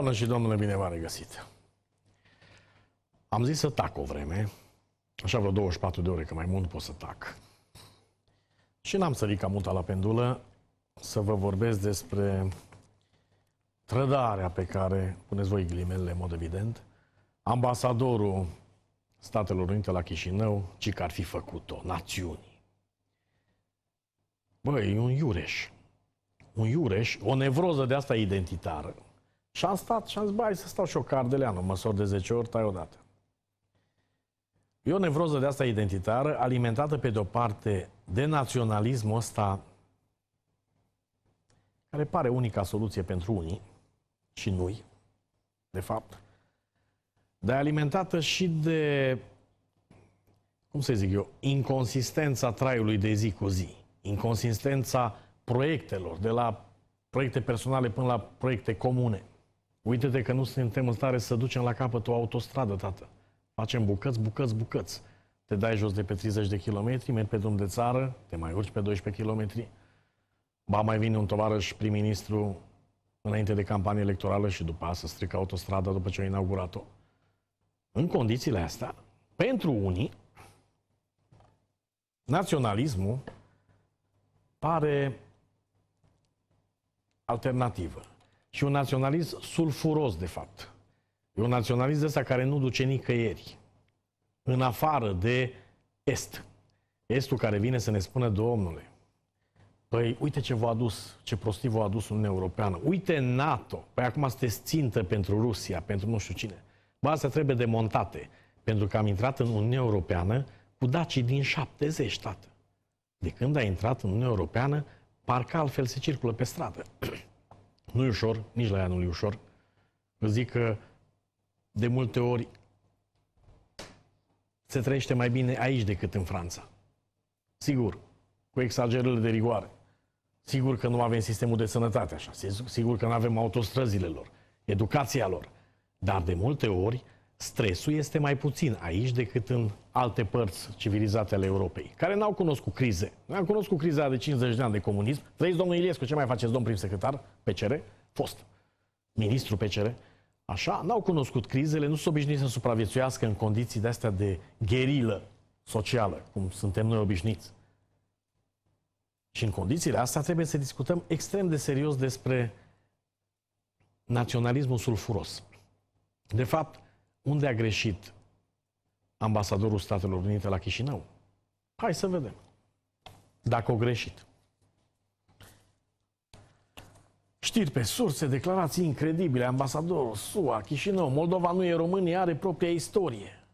Doamnă și domnule, bine v-am regăsit. Am zis să tac o vreme, așa vreo 24 de ore, că mai mult pot să tac. Și n-am sărit ca multa la pendulă să vă vorbesc despre trădarea pe care, puneți voi glimele, în mod evident, ambasadorul Statelor Unite la Chișinău, ci că ar fi făcut-o, națiunii. Băi, e un iureș. Un iureș, o nevroză de asta identitară. Și am stat și am zis, bai, să stau și de ca Ardeleanu, măsor de 10 ori, tai odată. E o nevroză de asta identitară, alimentată pe de-o parte de naționalismul ăsta, care pare unica soluție pentru unii și noi, de fapt, dar alimentată și de, cum să zic eu, inconsistența traiului de zi cu zi, inconsistența proiectelor, de la proiecte personale până la proiecte comune. Uite-te că nu suntem în stare să ducem la capăt o autostradă, tată. Facem bucăți, bucăți, bucăți. Te dai jos de pe 30 de kilometri, mergi pe drum de țară, te mai urci pe 12 kilometri. Ba mai vine un tovarăș prim-ministru înainte de campanie electorală și după asta strică autostrada după ce a inaugurat-o. În condițiile astea, pentru unii, naționalismul pare alternativă și un naționalism sulfuros, de fapt. E un naționalism ăsta care nu duce nicăieri, în afară de Est. Estul care vine să ne spună, domnule, păi uite ce v-a adus, ce prostii v-a adus Uniunea Europeană, uite NATO, păi acum sunteți țintă pentru Rusia, pentru nu știu cine. Bă, astea trebuie demontate, pentru că am intrat în Uniunea Europeană cu dacii din 70, tată. De când a intrat în Uniunea Europeană, parcă altfel se circulă pe stradă. Nu e ușor, nici la ea nu e ușor. Zic că de multe ori se trăiește mai bine aici decât în Franța. Sigur, cu exagerările de rigoare. Sigur că nu avem sistemul de sănătate așa, sigur că nu avem autostrăzile lor, educația lor. Dar de multe ori stresul este mai puțin aici decât în alte părți civilizate ale Europei, care n-au cunoscut crize. N-au cunoscut criza de 50 de ani de comunism. Trăiți, domnul Iliescu, ce mai faceți, domn prim-secretar? PCR? Fost. Ministru PCR? Așa? N-au cunoscut crizele, nu sunt obișnuiți să supraviețuiască în condiții de-astea de gherilă socială, cum suntem noi obișnuiți. Și în condițiile astea trebuie să discutăm extrem de serios despre naționalismul sulfuros. De fapt, unde a greșit ambasadorul Statelor Unite la Chișinău? Hai să vedem. Dacă o greșit. Știri pe surse, declarații incredibile, ambasadorul SUA, Chișinău, Moldova nu e România, are propria istorie.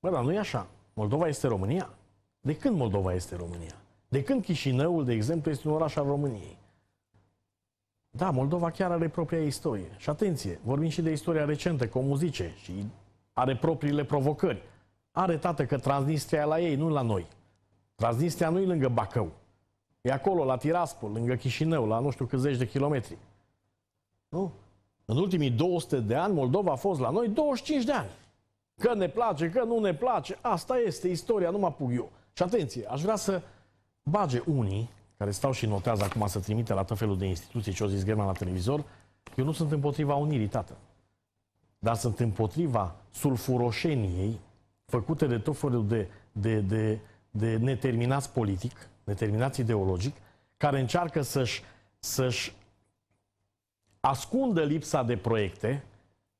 Bă, dar nu e așa. Moldova este România? De când Moldova este România? De când Chișinăul, de exemplu, este un oraș al României? Da, Moldova chiar are propria istorie. Și atenție, vorbim și de istoria recentă, cum zice, și are propriile provocări. Are tată că Transnistria e la ei, nu la noi. Transnistria nu e lângă Bacău. E acolo, la Tiraspol, lângă Chișinău, la nu știu câți zeci de kilometri. Nu? În ultimii 200 de ani, Moldova a fost la noi 25 de ani. Că ne place, că nu ne place, asta este istoria, nu mă apuc eu. Și atenție, aș vrea să bage unii care stau și notează acum să trimite la tot felul de instituții ce au zis German la televizor, eu nu sunt împotriva unirii, tată. Dar sunt împotriva sulfuroșeniei făcute de tot felul de, de, de, de neterminați politic, neterminați ideologic, care încearcă să-și, să-și ascundă lipsa de proiecte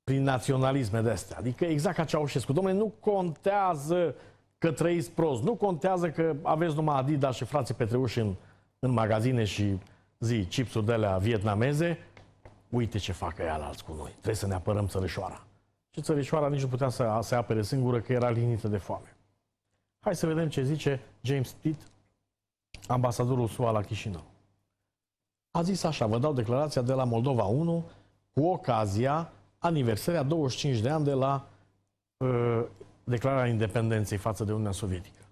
prin naționalisme de astea. Adică exact ca Ceaușescu. Dom'le, nu contează că trăiți prost, nu contează că aveți numai Adidas și frații Petreuși în, în magazine și zi chipsuri de la vietnameze, uite ce fac ea alți cu noi. Trebuie să ne apărăm țărișoara. Și țărișoara nici nu putea să se apere singură că era linită de foame. Hai să vedem ce zice James Pitt, ambasadorul SUA la Chișinău. A zis așa, vă dau declarația de la Moldova 1 cu ocazia aniversarea 25 de ani de la uh, declararea independenței față de Uniunea Sovietică.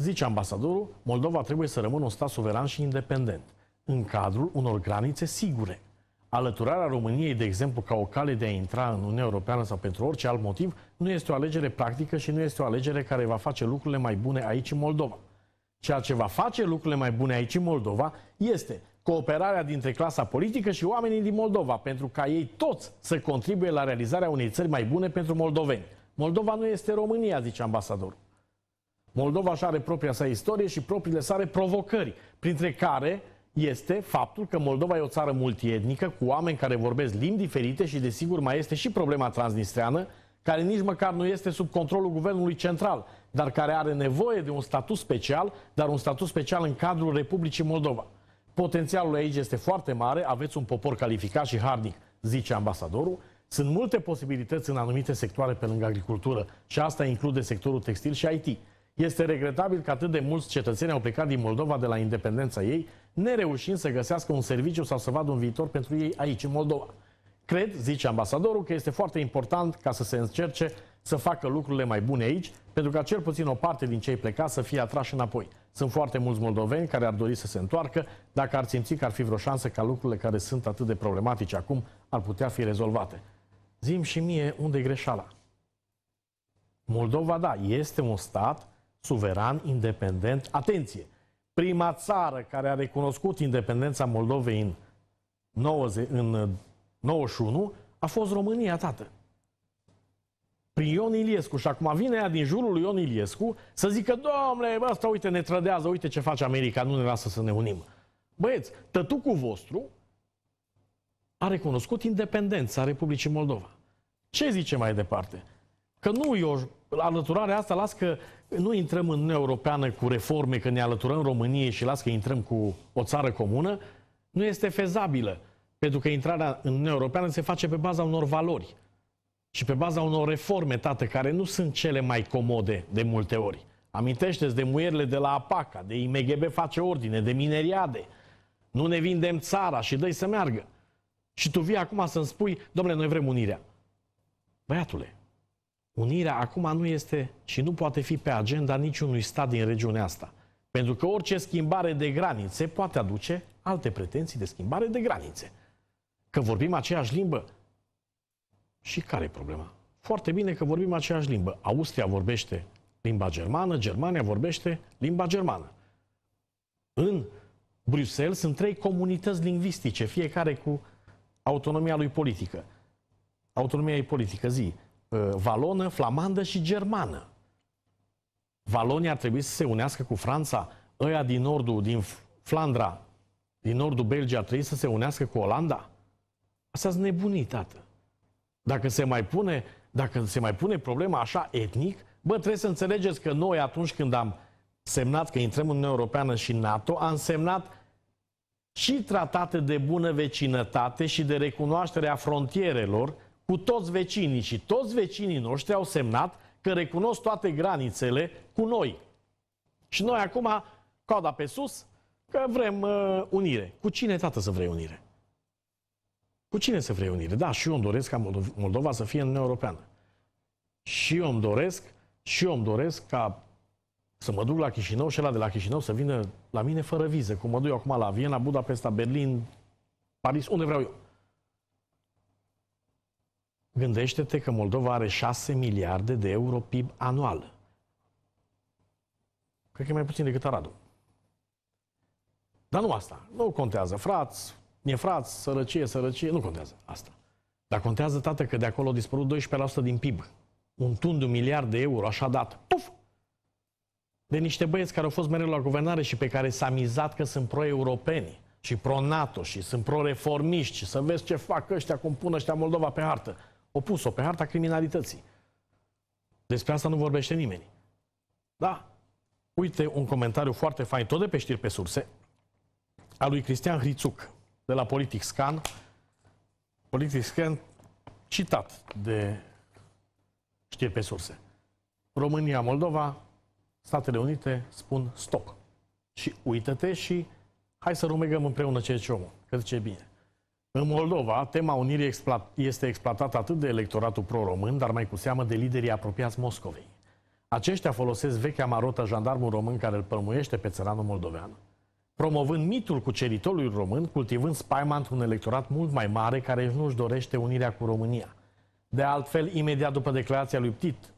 Zice ambasadorul, Moldova trebuie să rămână un stat suveran și independent, în cadrul unor granițe sigure. Alăturarea României, de exemplu, ca o cale de a intra în Uniunea Europeană sau pentru orice alt motiv, nu este o alegere practică și nu este o alegere care va face lucrurile mai bune aici în Moldova. Ceea ce va face lucrurile mai bune aici în Moldova este cooperarea dintre clasa politică și oamenii din Moldova, pentru ca ei toți să contribuie la realizarea unei țări mai bune pentru moldoveni. Moldova nu este România, zice ambasadorul. Moldova și are propria sa istorie și propriile sale provocări, printre care este faptul că Moldova e o țară multietnică, cu oameni care vorbesc limbi diferite și desigur mai este și problema transnistreană, care nici măcar nu este sub controlul guvernului central, dar care are nevoie de un statut special, dar un statut special în cadrul Republicii Moldova. Potențialul aici este foarte mare, aveți un popor calificat și harnic, zice ambasadorul. Sunt multe posibilități în anumite sectoare pe lângă agricultură și asta include sectorul textil și IT. Este regretabil că atât de mulți cetățeni au plecat din Moldova de la independența ei, nereușind să găsească un serviciu sau să vadă un viitor pentru ei aici, în Moldova. Cred, zice ambasadorul, că este foarte important ca să se încerce să facă lucrurile mai bune aici, pentru ca cel puțin o parte din cei plecați să fie atrași înapoi. Sunt foarte mulți moldoveni care ar dori să se întoarcă, dacă ar simți că ar fi vreo șansă ca lucrurile care sunt atât de problematice acum ar putea fi rezolvate. Zim și mie unde e greșeala. Moldova, da, este un stat suveran, independent. Atenție! Prima țară care a recunoscut independența Moldovei în, 90, în 91 a fost România, tată. Prin Ion Iliescu. Și acum vine ea din jurul lui Ion Iliescu să zică, domnule, bă, asta uite, ne trădează, uite ce face America, nu ne lasă să ne unim. Băieți, tătucul vostru a recunoscut independența Republicii Moldova. Ce zice mai departe? Că nu eu alăturarea asta, las că nu intrăm în Uniunea Europeană cu reforme, că ne alăturăm României și las că intrăm cu o țară comună, nu este fezabilă. Pentru că intrarea în Uniunea Europeană se face pe baza unor valori și pe baza unor reforme, tată, care nu sunt cele mai comode de multe ori. Amintește-ți de muierile de la APACA, de IMGB face ordine, de mineriade. Nu ne vindem țara și dă să meargă. Și tu vii acum să-mi spui, domnule, noi vrem unirea. Băiatule, Unirea acum nu este și nu poate fi pe agenda niciunui stat din regiunea asta. Pentru că orice schimbare de granițe poate aduce alte pretenții de schimbare de granițe. Că vorbim aceeași limbă? Și care e problema? Foarte bine că vorbim aceeași limbă. Austria vorbește limba germană, Germania vorbește limba germană. În Bruxelles sunt trei comunități lingvistice, fiecare cu autonomia lui politică. Autonomia ei politică, zi. Uh, valonă, flamandă și germană. Valonia ar trebui să se unească cu Franța, ăia din nordul, din Flandra, din nordul Belgiei ar trebui să se unească cu Olanda? Asta e nebunii, tată. Dacă se mai pune, dacă se mai pune problema așa etnic, bă, trebuie să înțelegeți că noi atunci când am semnat că intrăm în Uniunea Europeană și NATO, am semnat și tratate de bună vecinătate și de recunoaștere a frontierelor, cu toți vecinii și toți vecinii noștri au semnat că recunosc toate granițele cu noi. Și noi acum, coada pe sus, că vrem uh, unire. Cu cine, tată, să vrei unire? Cu cine să vrei unire? Da, și eu îmi doresc ca Moldova să fie în Uniunea Europeană. Și eu îmi doresc, și eu îmi doresc ca să mă duc la Chișinău și la de la Chișinău să vină la mine fără viză, cum mă duc eu acum la Viena, Budapesta, Berlin, Paris, unde vreau eu. Gândește-te că Moldova are 6 miliarde de euro PIB anual. Cred că e mai puțin decât Aradul. Dar nu asta. Nu contează. Frați, frați, sărăcie, sărăcie, nu contează asta. Dar contează, tată, că de acolo a dispărut 12% din PIB. Un tun de un miliard de euro, așa dat, puf! De niște băieți care au fost mereu la guvernare și pe care s-a mizat că sunt pro-europeni și pro-NATO și sunt pro-reformiști și să vezi ce fac ăștia, cum pun ăștia Moldova pe hartă opus o pe harta criminalității. Despre asta nu vorbește nimeni. Da. Uite un comentariu foarte fain, tot de pe știri pe surse, a lui Cristian Hrițuc, de la Politic Scan. Politic Scan citat de știri pe surse. România, Moldova, Statele Unite spun stop. Și uită-te și hai să rumegăm împreună ce ce omul, că ce e bine. În Moldova, tema unirii este exploatată atât de electoratul pro-român, dar mai cu seamă de liderii apropiați Moscovei. Aceștia folosesc vechea marotă jandarmul român care îl pălmuiește pe țăranul moldovean, promovând mitul cuceritorului român, cultivând spaima într-un electorat mult mai mare care nu își dorește unirea cu România. De altfel, imediat după declarația lui Ptit,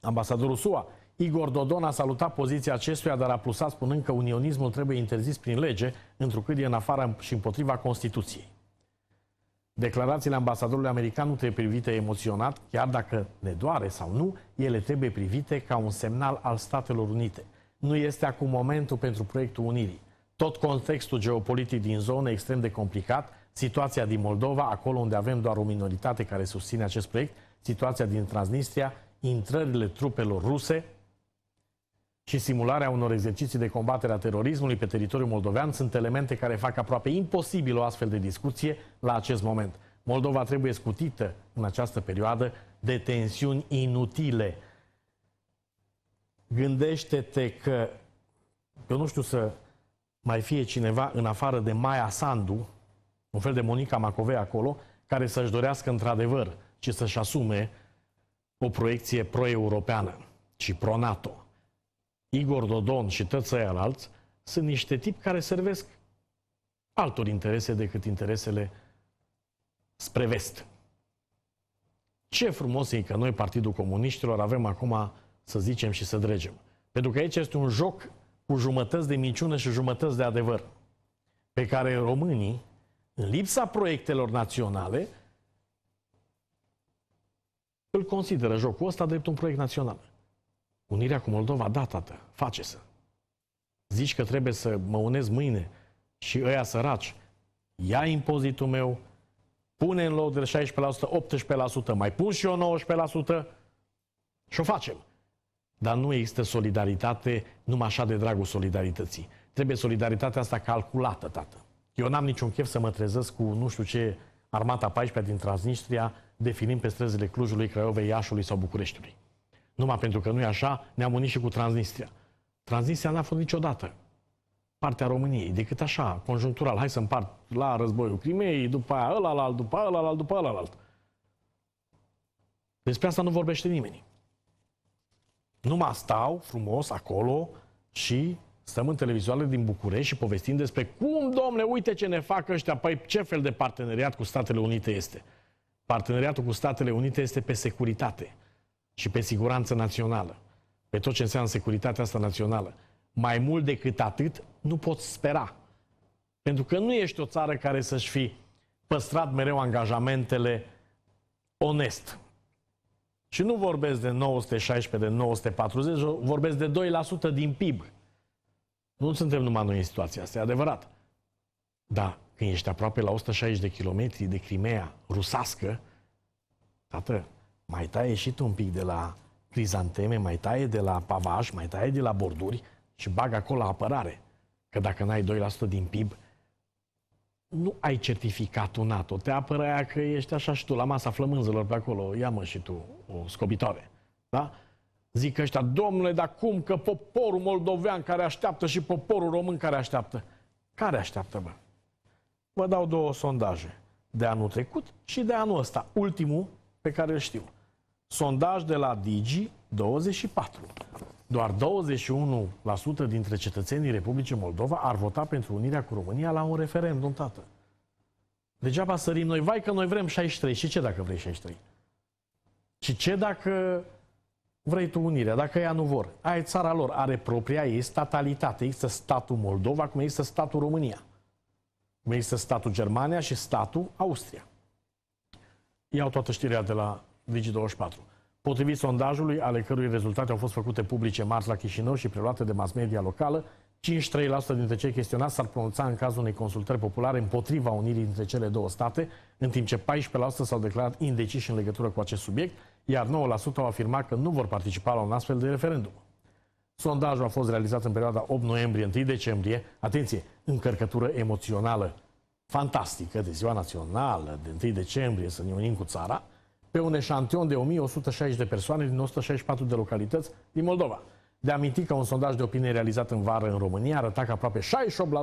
ambasadorul SUA Igor Dodon a salutat poziția acestuia, dar a plusat spunând că unionismul trebuie interzis prin lege, întrucât e în afară și împotriva Constituției. Declarațiile ambasadorului american nu trebuie privite emoționat, chiar dacă ne doare sau nu, ele trebuie privite ca un semnal al Statelor Unite. Nu este acum momentul pentru proiectul Unirii. Tot contextul geopolitic din zonă extrem de complicat, situația din Moldova, acolo unde avem doar o minoritate care susține acest proiect, situația din Transnistria, intrările trupelor ruse, și simularea unor exerciții de combatere a terorismului pe teritoriul moldovean sunt elemente care fac aproape imposibil o astfel de discuție la acest moment. Moldova trebuie scutită în această perioadă de tensiuni inutile. Gândește-te că, eu nu știu să mai fie cineva în afară de Maia Sandu, un fel de Monica Macovei acolo, care să-și dorească într-adevăr și să-și asume o proiecție pro-europeană și pro-NATO. Igor Dodon și toți alți sunt niște tipi care servesc altor interese decât interesele spre vest. Ce frumos e că noi, Partidul Comuniștilor, avem acum să zicem și să dregem. Pentru că aici este un joc cu jumătăți de minciună și jumătăți de adevăr, pe care românii, în lipsa proiectelor naționale, îl consideră jocul ăsta drept un proiect național. Unirea cu Moldova, da, tată, face-să. Zici că trebuie să mă unez mâine și ăia săraci, ia impozitul meu, pune în loc de 16%, 18%, mai pun și eu 19% și o facem. Dar nu există solidaritate numai așa de dragul solidarității. Trebuie solidaritatea asta calculată, tată. Eu n-am niciun chef să mă trezesc cu nu știu ce armata 14 din Transnistria definim pe străzile Clujului, Craiovei, Iașului sau Bucureștiului. Numai pentru că nu e așa, ne-am unit și cu Transnistria. Transnistria n-a fost niciodată partea României, decât așa, conjunctural. Hai să împart la războiul Crimei. după aia ălalalt, după aia ălalalt, după ălalalt. Despre asta nu vorbește nimeni. Numai stau frumos acolo și stăm în televizoare din București și povestim despre cum, domne, uite ce ne fac ăștia, păi ce fel de parteneriat cu Statele Unite este. Parteneriatul cu Statele Unite este pe securitate și pe siguranță națională, pe tot ce înseamnă securitatea asta națională, mai mult decât atât, nu poți spera. Pentru că nu ești o țară care să-și fi păstrat mereu angajamentele onest. Și nu vorbesc de 916, de 940, vorbesc de 2% din PIB. Nu suntem numai noi în situația asta, e adevărat. Da, când ești aproape la 160 de kilometri de Crimea rusască, tată, mai taie și tu un pic de la crizanteme, mai taie de la pavaj, mai taie de la borduri și bag acolo la apărare. Că dacă n-ai 2% din PIB, nu ai certificatul NATO. Te apără aia că ești așa și tu la masa flămânzelor pe acolo. Ia mă și tu o scobitoare. Da? Zic ăștia, domnule, dar cum că poporul moldovean care așteaptă și poporul român care așteaptă? Care așteaptă, bă? Vă dau două sondaje. De anul trecut și de anul ăsta. Ultimul pe care îl știu sondaj de la Digi, 24. Doar 21% dintre cetățenii Republicii Moldova ar vota pentru unirea cu România la un referendum, tată. Degeaba sărim noi, vai că noi vrem 63. Și ce dacă vrei 63? Și ce dacă vrei tu unirea, dacă ea nu vor? Aia e țara lor, are propria ei statalitate. Există statul Moldova, cum există statul România. Cum există statul Germania și statul Austria. Iau toată știrea de la Digi24. Potrivit sondajului, ale cărui rezultate au fost făcute publice marți la Chișinău și preluate de mass media locală, 53% dintre cei chestionați s-ar pronunța în cazul unei consultări populare împotriva unirii dintre cele două state, în timp ce 14% s-au declarat indeciși în legătură cu acest subiect, iar 9% au afirmat că nu vor participa la un astfel de referendum. Sondajul a fost realizat în perioada 8 noiembrie-1 decembrie. Atenție, încărcătură emoțională fantastică de ziua națională de 1 decembrie, să ne unim cu țara – pe un eșantion de 1160 de persoane din 164 de localități din Moldova. De amintit că un sondaj de opinie realizat în vară în România arăta că aproape 68%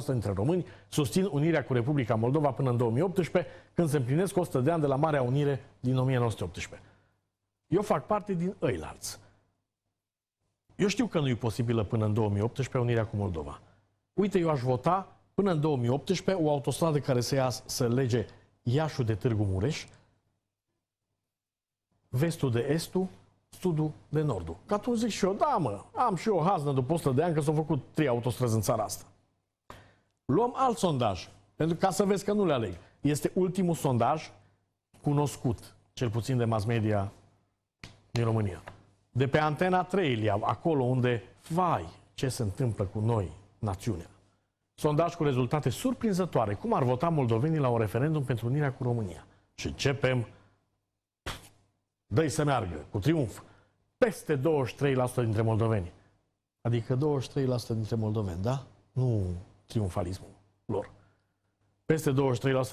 dintre români susțin unirea cu Republica Moldova până în 2018, când se împlinesc 100 de ani de la Marea Unire din 1918. Eu fac parte din ăilalți. Eu știu că nu e posibilă până în 2018 unirea cu Moldova. Uite, eu aș vota până în 2018 o autostradă care să, ia, să lege Iașul de Târgu Mureș, vestul de estul, sudul de nordul. Că atunci zic și eu, da mă, am și eu o haznă după 100 de ani că s-au făcut trei autostrăzi în țara asta. Luăm alt sondaj, pentru ca să vezi că nu le aleg. Este ultimul sondaj cunoscut, cel puțin de mass media din România. De pe Antena 3 iau, acolo unde, vai, ce se întâmplă cu noi, națiunea. Sondaj cu rezultate surprinzătoare. Cum ar vota moldovenii la un referendum pentru unirea cu România? Și începem dă să meargă, cu triumf, peste 23% dintre moldoveni. Adică 23% dintre moldoveni, da? Nu triumfalismul lor. Peste 23%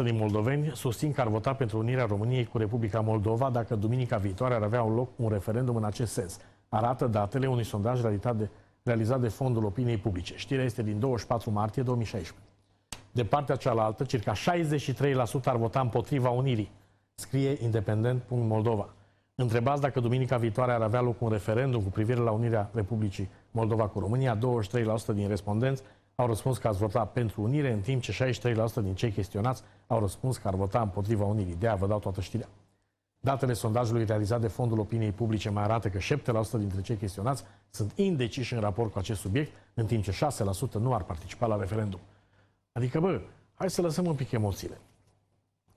din moldoveni susțin că ar vota pentru unirea României cu Republica Moldova dacă duminica viitoare ar avea un loc un referendum în acest sens. Arată datele unui sondaj realizat de, realizat de Fondul Opiniei Publice. Știrea este din 24 martie 2016. De partea cealaltă, circa 63% ar vota împotriva unirii, scrie independent.moldova. Întrebați dacă duminica viitoare ar avea loc un referendum cu privire la unirea Republicii Moldova cu România. 23% din respondenți au răspuns că ați vota pentru unire, în timp ce 63% din cei chestionați au răspuns că ar vota împotriva unirii. De a vă dau toată știrea. Datele sondajului realizat de Fondul Opiniei Publice mai arată că 7% dintre cei chestionați sunt indeciși în raport cu acest subiect, în timp ce 6% nu ar participa la referendum. Adică, bă, hai să lăsăm un pic emoțiile.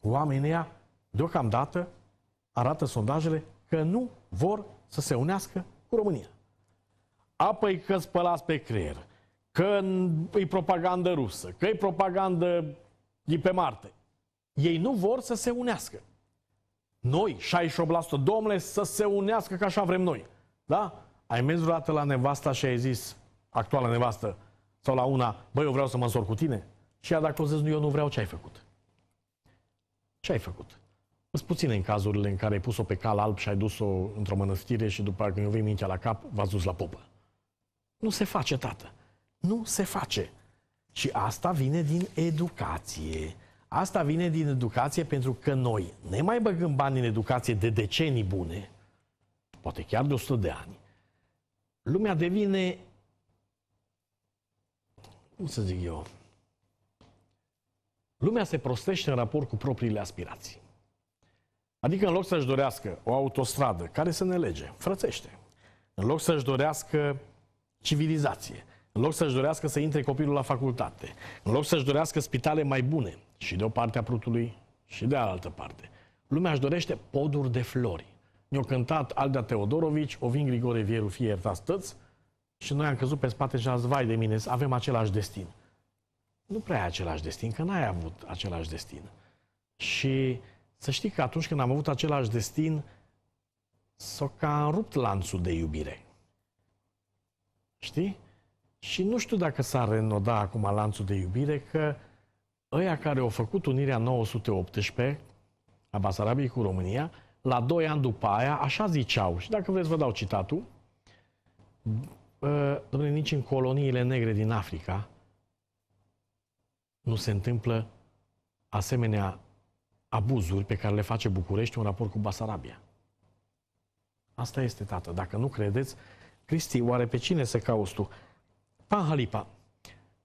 Oamenii deocamdată, arată sondajele, că nu vor să se unească cu România. Apoi că spălați pe creier, că e propagandă rusă, că e propagandă din pe Marte. Ei nu vor să se unească. Noi, 68%, domnule, să se unească ca așa vrem noi. Da? Ai mers vreodată la nevasta și ai zis, actuala nevastă, sau la una, băi, eu vreau să mă însor cu tine? Și ea dacă o zis, nu, eu nu vreau, ce ai făcut? Ce ai făcut? Sunt puține în cazurile în care ai pus-o pe cal alb și ai dus-o într-o mănăstire și după când vei mintea la cap, v-ați dus la popă. Nu se face, tată. Nu se face. Și asta vine din educație. Asta vine din educație pentru că noi ne mai băgăm bani în educație de decenii bune, poate chiar de 100 de ani. Lumea devine, cum să zic eu, lumea se prostește în raport cu propriile aspirații. Adică în loc să-și dorească o autostradă care să ne lege, frățește, în loc să-și dorească civilizație, în loc să-și dorească să intre copilul la facultate, în loc să-și dorească spitale mai bune, și de o parte a prutului și de altă parte, lumea își dorește poduri de flori. Ne-a cântat Alda Teodorovici, Ovin Grigore Vieru, fie iertați tăți, și noi am căzut pe spate și am vai de mine, avem același destin. Nu prea ai același destin, că n-ai avut același destin. Și să știi că atunci când am avut același destin, s-o ca rupt lanțul de iubire. Știi? Și nu știu dacă s a renoda acum lanțul de iubire, că ăia care au făcut unirea 918 a Basarabiei cu România, la doi ani după aia, așa ziceau, și dacă vreți vă dau citatul, domnule, nici în coloniile negre din Africa nu se întâmplă asemenea abuzuri pe care le face București un raport cu Basarabia. Asta este, tată. Dacă nu credeți, Cristi, oare pe cine să cauți tu? Panhalipa.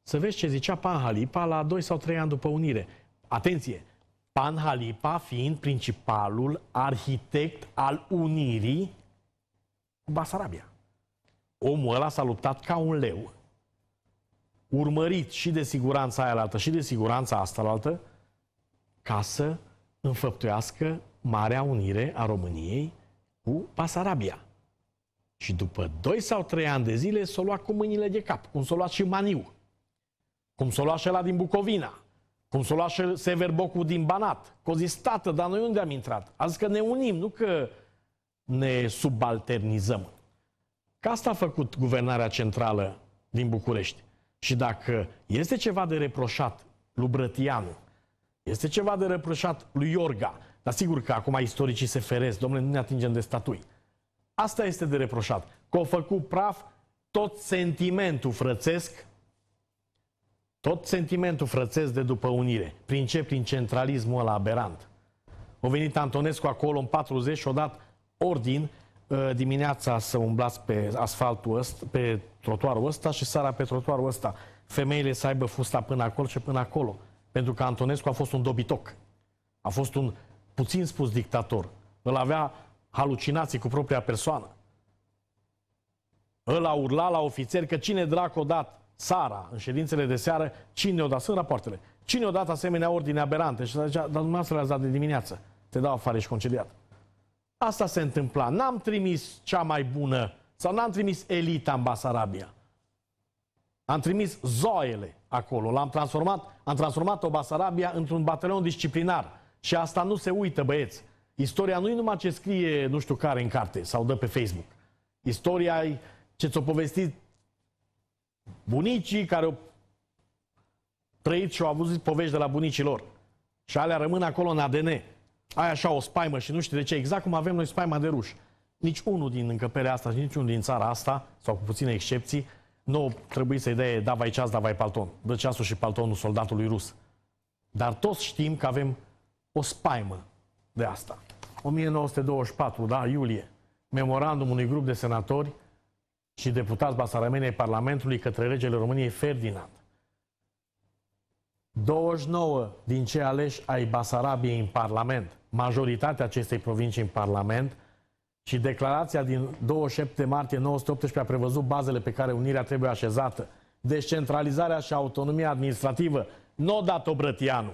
Să vezi ce zicea Panhalipa la 2 sau 3 ani după unire. Atenție! Panhalipa fiind principalul arhitect al unirii cu Basarabia. Omul ăla s-a luptat ca un leu, urmărit și de siguranța aia altă și de siguranța asta altă, ca să înfăptuiască Marea Unire a României cu Basarabia. Și după 2 sau 3 ani de zile s-o lua cu mâinile de cap, cum s-o lua și Maniu, cum s-o lua și ăla din Bucovina, cum s-o lua și Sever Bocu din Banat, că zis, tată, dar noi unde am intrat? A zis că ne unim, nu că ne subalternizăm. Că asta a făcut guvernarea centrală din București. Și dacă este ceva de reproșat lui Brătianu, este ceva de reproșat lui Iorga, dar sigur că acum istoricii se feresc, domnule, nu ne atingem de statui. Asta este de reproșat, că au făcut praf tot sentimentul frățesc, tot sentimentul frățesc de după unire. Prin ce? Prin centralismul ăla aberant. A venit Antonescu acolo în 40 și a dat ordin uh, dimineața să umblați pe asfaltul ăsta, pe trotuarul ăsta și seara pe trotuarul ăsta. Femeile să aibă fusta până acolo și până acolo. Pentru că Antonescu a fost un dobitoc. A fost un puțin spus dictator. Îl avea halucinații cu propria persoană. a urlat la ofițer că cine dracu a dat Sara în ședințele de seară, cine o dat? Sunt rapoartele. Cine o dat asemenea ordine aberante? Și zicea, dar dumneavoastră le-ați dat de dimineață. Te dau afară, și concediat. Asta se întâmpla. N-am trimis cea mai bună sau n-am trimis elita în Basarabia. Am trimis zoaiele acolo, l-am transformat, am transformat-o Basarabia într-un batalion disciplinar. Și asta nu se uită, băieți. Istoria nu e numai ce scrie nu știu care în carte sau dă pe Facebook. Istoria e ce ți-o povestit bunicii care au trăit și au avut povești de la bunicii lor. Și alea rămân acolo în ADN. Ai așa o spaimă și nu știu de ce, exact cum avem noi spaima de ruși. Nici unul din încăperea asta și nici unul din țara asta, sau cu puține excepții, nu trebuie să-i dea davai ceas, davai palton. Dă ceasul și paltonul soldatului rus. Dar toți știm că avem o spaimă de asta. 1924, da, iulie, memorandum unui grup de senatori și deputați basaraменei Parlamentului către regele României Ferdinand. 29 din cei aleși ai Basarabiei în Parlament, majoritatea acestei provincii în Parlament, și declarația din 27 martie 1918 a prevăzut bazele pe care Unirea trebuie așezată. Descentralizarea și autonomia administrativă, nu dat Obrătianu.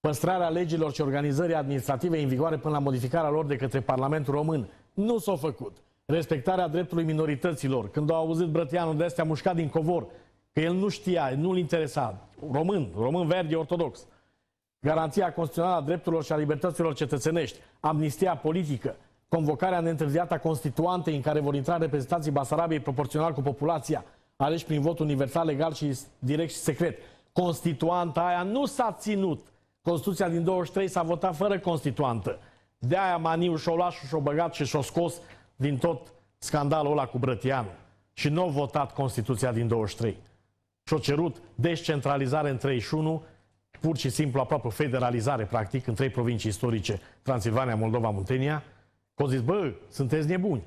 Păstrarea legilor și organizării administrative în vigoare până la modificarea lor de către Parlamentul Român. Nu s-a făcut. Respectarea dreptului minorităților. Când au auzit Brătianu de astea mușcat din covor, că el nu știa, nu-l interesa. Român, român verde, ortodox. Garanția constituțională a drepturilor și a libertăților cetățenești. Amnistia politică Convocarea neîntârziată a Constituantei în care vor intra reprezentanții Basarabiei proporțional cu populația, aleși prin vot universal, legal și direct și secret. Constituanta aia nu s-a ținut. Constituția din 23 s-a votat fără constituantă. De aia Maniu și-o luat și o băgat și și-o scos din tot scandalul ăla cu Brătianu. Și nu a votat Constituția din 23. Și-o cerut descentralizare în 31, pur și simplu aproape federalizare, practic, în trei provincii istorice, Transilvania, Moldova, Muntenia, Că zis, bă, sunteți nebuni.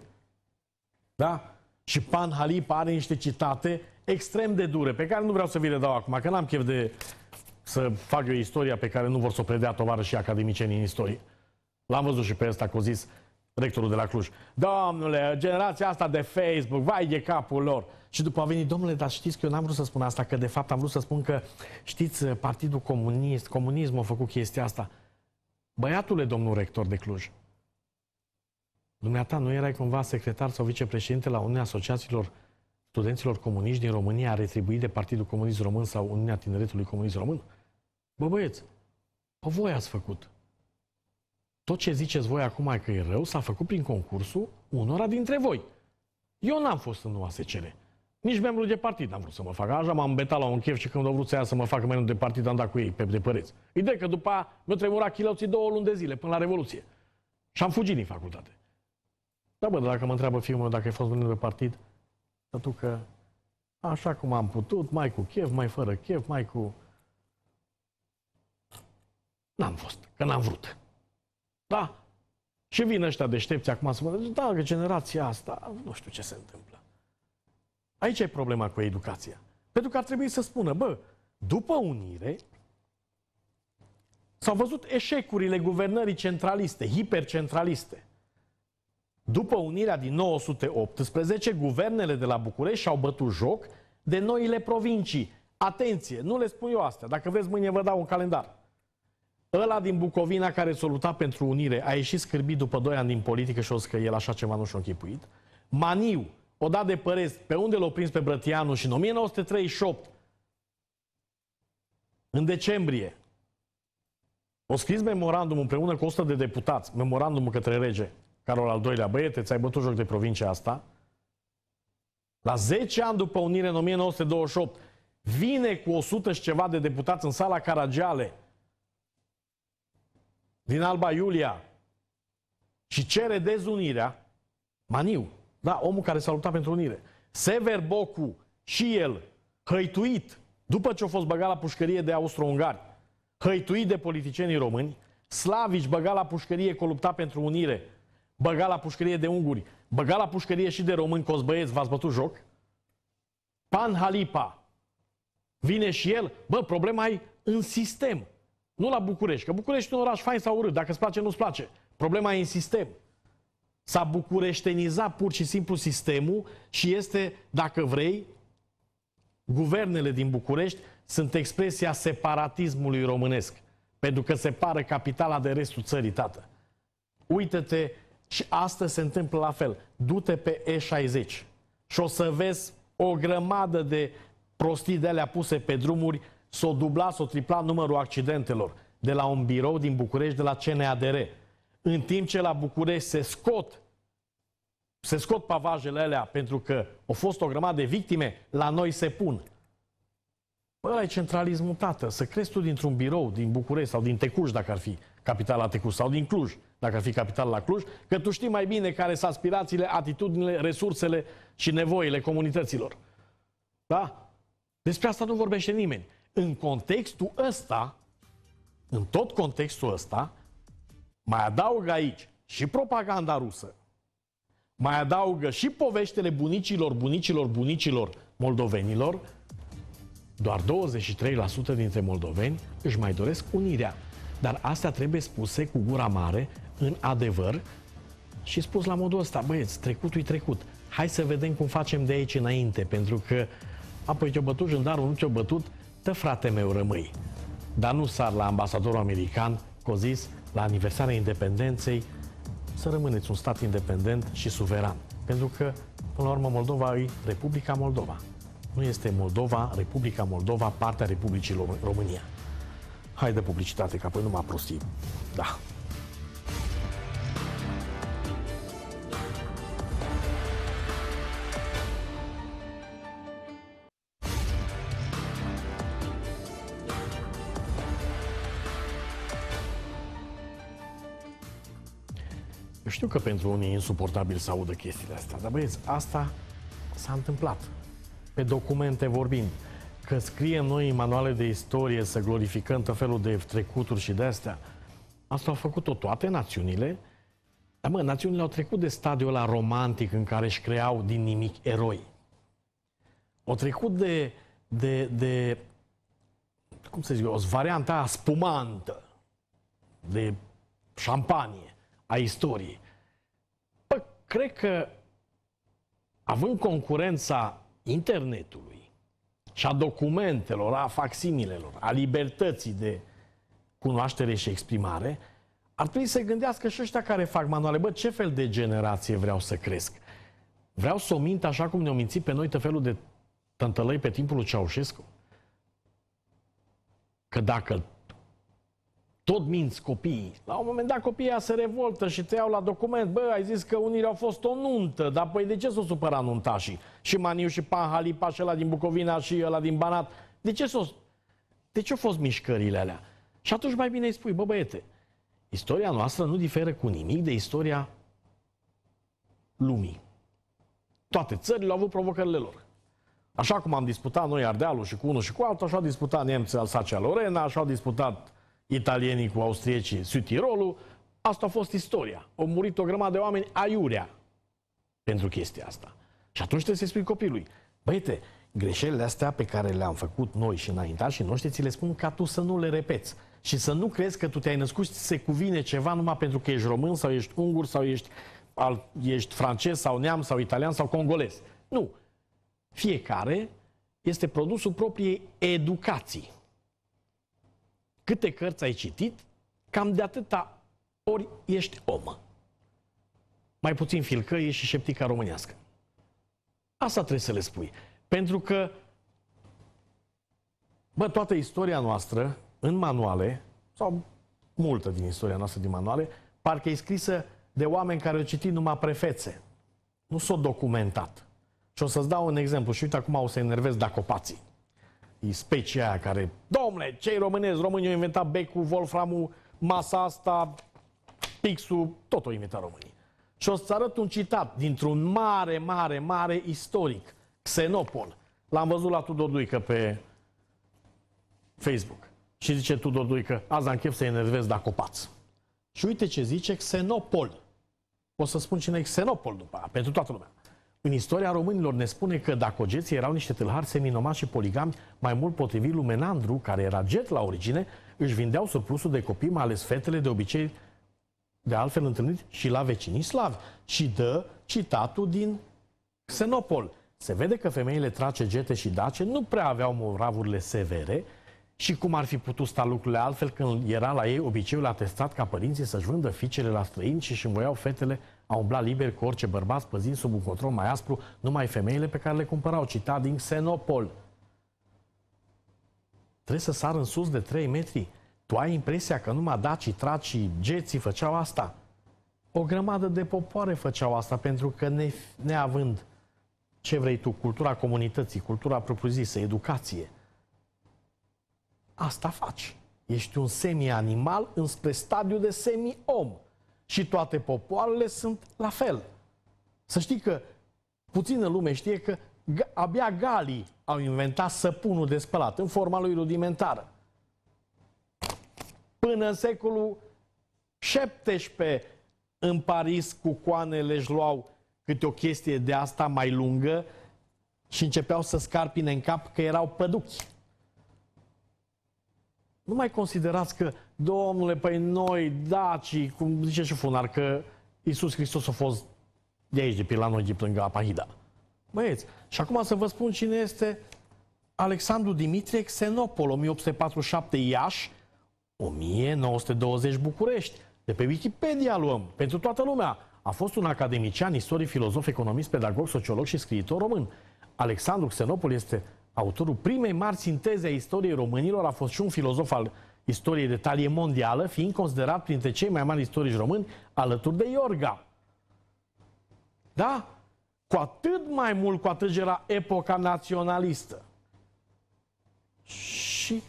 Da? Și Pan Halip are niște citate extrem de dure, pe care nu vreau să vi le dau acum, că n-am chef de să fac eu istoria pe care nu vor să o predea tovarășii academicienii în istorie. L-am văzut și pe ăsta, că zis rectorul de la Cluj. Domnule, generația asta de Facebook, vai de capul lor. Și după a venit, domnule, dar știți că eu n-am vrut să spun asta, că de fapt am vrut să spun că, știți, Partidul Comunist, comunismul a făcut chestia asta. Băiatule, domnul rector de Cluj, Dumneata, nu erai cumva secretar sau vicepreședinte la Uniunea Asociațiilor Studenților Comuniști din România, retribuit de Partidul Comunist Român sau Uniunea Tineretului Comunist Român? Bă, băieți, pe voi ați făcut. Tot ce ziceți voi acum că e rău s-a făcut prin concursul unora dintre voi. Eu n-am fost în UASCR. Nici membru de partid n-am vrut să mă fac. Așa m-am betat la un chef și când au vrut să ia să mă facă membru de partid, am dat cu ei pe de păreți. Ideea că după mi-a tremurat două luni de zile, până la Revoluție. Și am fugit din facultate. Da, bă, dacă mă întreabă fiul meu dacă ai fost vândut de partid, tu că așa cum am putut, mai cu chef, mai fără chef, mai cu... N-am fost, că n-am vrut. Da? Și vin ăștia deștepți acum să mă da, că generația asta, nu știu ce se întâmplă. Aici e problema cu educația. Pentru că ar trebui să spună, bă, după unire, s-au văzut eșecurile guvernării centraliste, hipercentraliste. După unirea din 918, guvernele de la București și-au bătut joc de noile provincii. Atenție, nu le spun eu astea. Dacă vreți, mâine vă dau un calendar. Ăla din Bucovina care luptat pentru unire a ieșit scârbit după 2 ani din politică și o că el așa ceva nu și-a închipuit. Maniu, o dat de părest pe unde l-a prins pe Brătianu și în 1938, în decembrie, o scris memorandum împreună cu 100 de deputați, memorandumul către rege, Carol al doilea, băiete, ți-ai bătut joc de provincia asta. La 10 ani după unire în 1928, vine cu 100 și ceva de deputați în sala Caragiale din Alba Iulia și cere dezunirea Maniu, da, omul care s-a luptat pentru unire. Sever Bocu și el, hăituit, după ce a fost băgat la pușcărie de austro-ungari, hăituit de politicienii români, Slavici băgat la pușcărie că lupta pentru unire, băga la pușcărie de unguri, băga la pușcărie și de români, coți băieți, v-ați bătut joc? Pan Halipa vine și el, bă, problema e în sistem, nu la București, că București e un oraș fain sau urât, dacă îți place, nu-ți place. Problema e în sistem. S-a bucureștenizat pur și simplu sistemul și este, dacă vrei, guvernele din București sunt expresia separatismului românesc. Pentru că separă capitala de restul țării, tată. Uită-te și astăzi se întâmplă la fel. Du-te pe E60 și o să vezi o grămadă de prostii de alea puse pe drumuri, s-o dubla, s-o tripla numărul accidentelor de la un birou din București, de la CNADR. În timp ce la București se scot se scot pavajele alea pentru că au fost o grămadă de victime, la noi se pun. Bă, e centralismul, tată. Să crezi tu dintr-un birou din București sau din Tecuș, dacă ar fi capitala Tecuș, sau din Cluj dacă ar fi capital la Cluj, că tu știi mai bine care sunt aspirațiile, atitudinile, resursele și nevoile comunităților. Da? Despre asta nu vorbește nimeni. În contextul ăsta, în tot contextul ăsta, mai adaug aici și propaganda rusă, mai adaugă și poveștele bunicilor, bunicilor, bunicilor moldovenilor, doar 23% dintre moldoveni își mai doresc unirea. Dar astea trebuie spuse cu gura mare în adevăr și spus la modul ăsta, băieți, trecutul e trecut, hai să vedem cum facem de aici înainte, pentru că apoi te-o bătut jandarul, nu te-o bătut, tă frate meu rămâi. Dar nu sar la ambasadorul american, că zis, la aniversarea independenței, să rămâneți un stat independent și suveran. Pentru că, până la urmă, Moldova e Republica Moldova. Nu este Moldova, Republica Moldova, partea Republicii România. Hai de publicitate, că apoi m-a prostit. Da. Știu că pentru unii e insuportabil să audă chestiile astea, dar băieți, asta s-a întâmplat. Pe documente vorbind, Că scriem noi în manuale de istorie să glorificăm tot felul de trecuturi și de astea, asta au făcut-o toate națiunile, dar mă, națiunile au trecut de stadiul ăla romantic în care își creau din nimic eroi. Au trecut de, de, de cum să zic eu, varianta aia spumantă de șampanie a istoriei cred că având concurența internetului și a documentelor, a facsimilelor, a libertății de cunoaștere și exprimare, ar trebui să gândească și ăștia care fac manuale. Bă, ce fel de generație vreau să cresc? Vreau să o mint așa cum ne-au mințit pe noi tot felul de tântălăi pe timpul lui Ceaușescu? Că dacă îl tot minți copiii. La un moment dat copiii se revoltă și te iau la document. Bă, ai zis că unii au fost o nuntă, dar păi de ce s-o supăra nuntașii? Și Maniu și Panhalipa și ăla din Bucovina și ăla din Banat. De ce s-o... De ce au fost mișcările alea? Și atunci mai bine îi spui, bă băiete, istoria noastră nu diferă cu nimic de istoria lumii. Toate țările au avut provocările lor. Așa cum am disputat noi Ardealul și cu unul și cu altul, așa au disputat nemții Alsacia Lorena, așa au disputat italienii cu austriecii Sütirolul, asta a fost istoria. Au murit o grămadă de oameni aiurea pentru chestia asta. Și atunci trebuie să-i spui copilului, băiete, greșelile astea pe care le-am făcut noi și și noștri, ți le spun ca tu să nu le repeți. Și să nu crezi că tu te-ai născut și se cuvine ceva numai pentru că ești român sau ești ungur sau ești, al, ești francez sau neam sau italian sau congolez. Nu. Fiecare este produsul propriei educații câte cărți ai citit, cam de atâta ori ești om. Mai puțin filcăie și șeptica românească. Asta trebuie să le spui. Pentru că, bă, toată istoria noastră, în manuale, sau multă din istoria noastră din manuale, parcă e scrisă de oameni care au citit numai prefețe. Nu s-au documentat. Și o să-ți dau un exemplu și uite acum o să enervez dacopații specia aia care, domnule, cei românezi, românii au inventat becul, wolframul, masa asta, pixul, tot o inventat românii. Și o să arăt un citat dintr-un mare, mare, mare istoric, Xenopol. L-am văzut la Tudor Duică pe Facebook. Și zice Tudor Duică, azi am chef să enervez dacă o pați. Și uite ce zice Xenopol. O să spun cine e Xenopol după aia, pentru toată lumea. În istoria românilor ne spune că dacogeții erau niște tâlhari seminomați și poligami, mai mult potrivit lui Menandru, care era jet la origine, își vindeau surplusul de copii, mai ales fetele, de obicei de altfel întâlnit și la vecinii slavi. Și dă citatul din Xenopol. Se vede că femeile trace gete și dace nu prea aveau moravurile severe și cum ar fi putut sta lucrurile altfel când era la ei obiceiul atestat ca părinții să-și vândă fiicele la străini și își învoiau fetele a umblat liber cu orice bărbat, păzind sub un control mai aspru numai femeile pe care le cumpărau, citat din Xenopol. Trebuie să sar în sus de 3 metri. Tu ai impresia că numai dacii, tracii, geții făceau asta? O grămadă de popoare făceau asta pentru că ne, neavând ce vrei tu, cultura comunității, cultura propriu-zisă, educație, asta faci. Ești un semi-animal înspre stadiu de semi-om și toate popoarele sunt la fel. Să știi că puțină lume știe că abia galii au inventat săpunul de spălat în forma lui rudimentară. Până în secolul 17 în Paris cu coanele își luau câte o chestie de asta mai lungă și începeau să scarpine în cap că erau păduchi. Nu mai considerați că Domnule, păi noi, dacii, cum zice și Funar, că Iisus Hristos a fost de aici, de pe la noi, de lângă Apahida. Băieți, și acum să vă spun cine este Alexandru Dimitrie Xenopol, 1847 Iași, 1920 București. De pe Wikipedia luăm, pentru toată lumea. A fost un academician, istoric, filozof, economist, pedagog, sociolog și scriitor român. Alexandru Xenopol este autorul primei mari sinteze a istoriei românilor, a fost și un filozof al istoriei de talie mondială, fiind considerat printre cei mai mari istorici români, alături de Iorga. Da? Cu atât mai mult cu atât era epoca naționalistă. Și,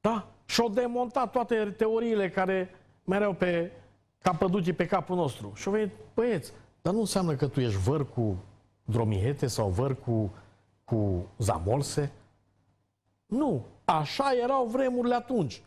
da, și-au demontat toate teoriile care mereu pe capăducii pe capul nostru. Și-au venit, băieți, dar nu înseamnă că tu ești văr cu dromihete sau văr cu, cu zamolse. Nu. Așa erau vremurile atunci.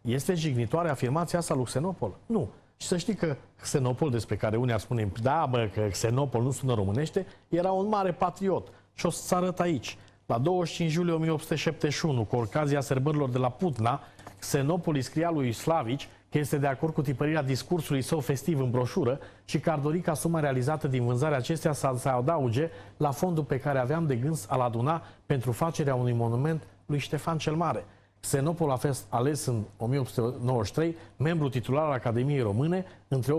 Este jignitoare afirmația asta lui Xenopol? Nu. Și să știi că Xenopol, despre care unii ar spune, da, bă, că Xenopol nu sună românește, era un mare patriot. Și o să-ți arăt aici. La 25 iulie 1871, cu ocazia sărbărilor de la Putna, Xenopol scria lui Slavici este de acord cu tipărirea discursului său festiv în broșură și că ar dori ca suma realizată din vânzarea acestea să se adauge la fondul pe care aveam de gând să-l aduna pentru facerea unui monument lui Ștefan cel Mare. Senopol a fost ales în 1893 membru titular al Academiei Române, între 1898-901